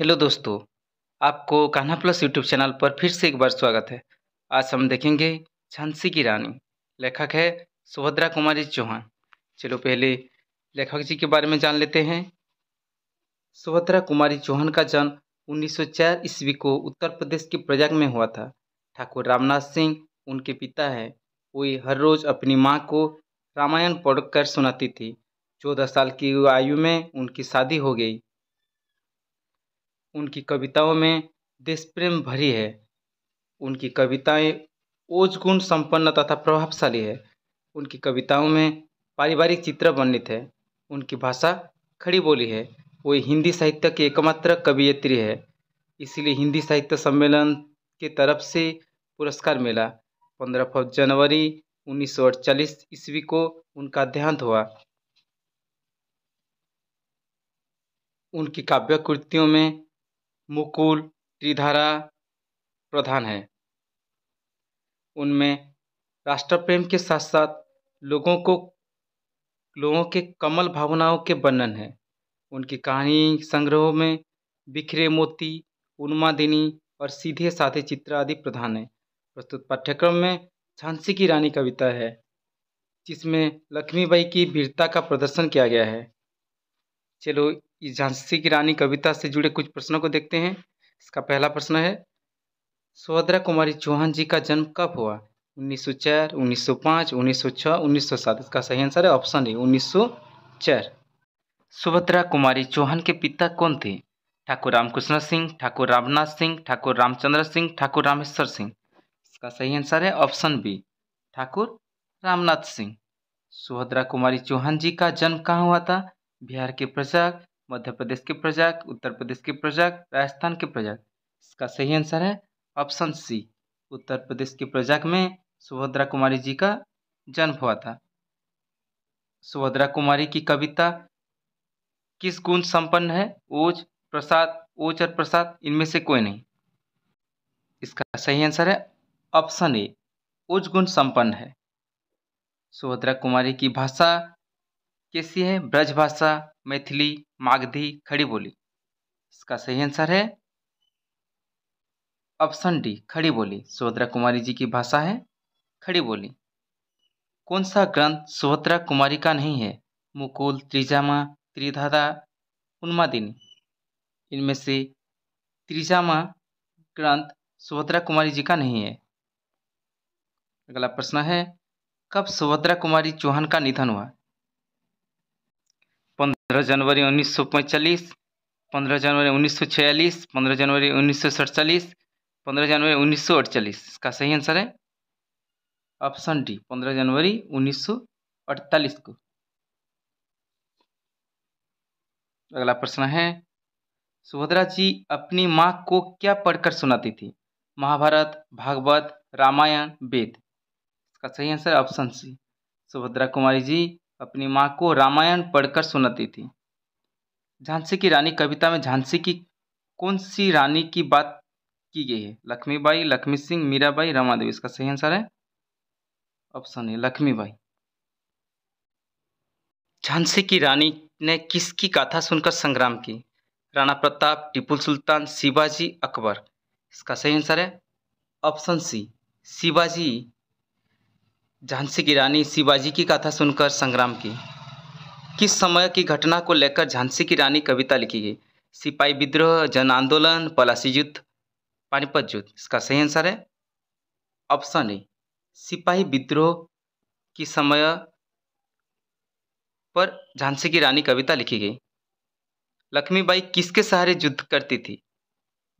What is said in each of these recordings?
hello दोस्तों आपको Kanha plus YouTube channel पर फिर से एक बार स्वागत है आज हम देखेंगे झांसी की रानी लेखक है सुभद्रा कुमारी चौहान चलो पहले लेखक जी के बारे में जान लेते हैं सुभद्रा कुमारी चौहान का जन्म 1904 ईस्वी को उत्तर प्रदेश के प्रयाग में हुआ था ठाकुर रामनाथ सिंह उनके पिता हैं वो हर रोज़ अपनी माँ को रामायण पढ़कर सुनाती थी चौदह साल की आयु में उनकी शादी हो गई उनकी कविताओं में देश प्रेम भरी है उनकी कविताएं ओज गुण संपन्न तथा प्रभावशाली है उनकी कविताओं में पारिवारिक चित्र वर्णित है उनकी भाषा खड़ी बोली है वो हिंदी साहित्य की एकमात्र कवियत्री है इसलिए हिंदी साहित्य सम्मेलन की तरफ से पुरस्कार मिला पंद्रह जनवरी उन्नीस सौ अड़चालीस ईस्वी को उनका देहांत हुआ उनकी काव्य कृतियों में मुकुल त्रिधारा प्रधान है उनमें राष्ट्रप्रेम के साथ साथ लोगों को लोगों के कमल भावनाओं के वर्णन है उनकी कहानी संग्रहों में बिखरे मोती उन्मादिनी और सीधे साधे चित्र आदि प्रधान है प्रस्तुत पाठ्यक्रम में झांसी की रानी कविता है जिसमें लक्ष्मीबाई की वीरता का प्रदर्शन किया गया है चलो झांसी की रानी कविता से जुड़े कुछ प्रश्नों को देखते हैं इसका पहला प्रश्न है सुभद्रा कुमारी चौहान जी का जन्म कब हुआ 1904, 1905, 1906, 1907 इसका सही आंसर है ऑप्शन ए 1904 सुभद्रा कुमारी चौहान के पिता कौन थे ठाकुर रामकृष्ण सिंह ठाकुर रामनाथ सिंह ठाकुर रामचंद्र सिंह ठाकुर रामेश्वर सिंह इसका सही आंसर है ऑप्शन बी ठाकुर रामनाथ सिंह सुभद्रा कुमारी चौहान जी का जन्म कहाँ हुआ था बिहार के प्रजाग मध्य प्रदेश की प्रजा उत्तर प्रदेश की प्रजा राजस्थान की प्रजा इसका सही आंसर है ऑप्शन सी उत्तर प्रदेश की प्रजा में सुभद्रा कुमारी जी का जन्म हुआ था सुभद्रा कुमारी की कविता किस गुण संपन्न है ओज प्रसाद ओज और प्रसाद इनमें से कोई नहीं इसका सही आंसर है ऑप्शन ए ओज गुण संपन्न है सुभद्रा कुमारी की भाषा कैसी है ब्रज भाषा मैथिली मागधी खड़ी बोली इसका सही आंसर है ऑप्शन डी खड़ी बोली सुभद्रा कुमारी जी की भाषा है खड़ी बोली कौन सा ग्रंथ सुभद्रा कुमारी का नहीं है मुकुल त्रिजामा त्रिधादा उन्मादिनी इनमें से त्रिजामा ग्रंथ सुभद्रा कुमारी जी का नहीं है अगला प्रश्न है कब सुभद्रा कुमारी चौहान का निधन हुआ पंद्रह जनवरी उन्नीस सौ पैंतालीस पंद्रह जनवरी उन्नीस सौ छियालीस पंद्रह जनवरी उन्नीस सौ सड़चालीस पंद्रह जनवरी उन्नीस सौ अड़चालीस इसका सही आंसर है ऑप्शन डी पंद्रह जनवरी उन्नीस सौ अड़तालीस को अगला प्रश्न है सुभद्रा जी अपनी माँ को क्या पढ़कर सुनाती थी महाभारत भागवत रामायण वेद इसका सही answer option C Subhadra Kumari ji अपनी माँ को रामायण पढ़कर सुनाती थी झांसी की रानी कविता में झांसी की कौन सी रानी की बात की गई है लक्ष्मीबाई लक्ष्मी सिंह मीराबाई रमादेवी इसका सही आंसर है ऑप्शन ए लक्ष्मीबाई झांसी की रानी ने किसकी गाथा सुनकर संग्राम की राणा प्रताप टिपुल सुल्तान शिवाजी अकबर इसका सही आंसर है ऑप्शन सी शिवाजी झांसी की रानी शिवाजी की कथा सुनकर संग्राम की किस समय की घटना को लेकर झांसी की रानी कविता लिखी गई सिपाही विद्रोह जन आंदोलन पलासी युद्ध पानीपत युद्ध इसका सही आंसर है ऑप्शन ए सिपाही विद्रोह की समय पर झांसी की रानी कविता लिखी गई लक्ष्मीबाई किसके सहारे युद्ध करती थी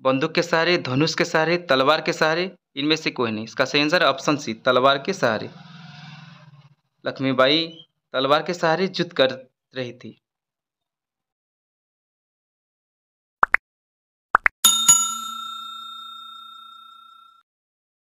बंदूक के सहारे धनुष के सहारे तलवार के सहारे इनमें से कोई नहीं इसका सही आंसर ऑप्शन सी तलवार के सहारे लक्ष्मीबाई तलवार के सहारे युद्ध कर रही थी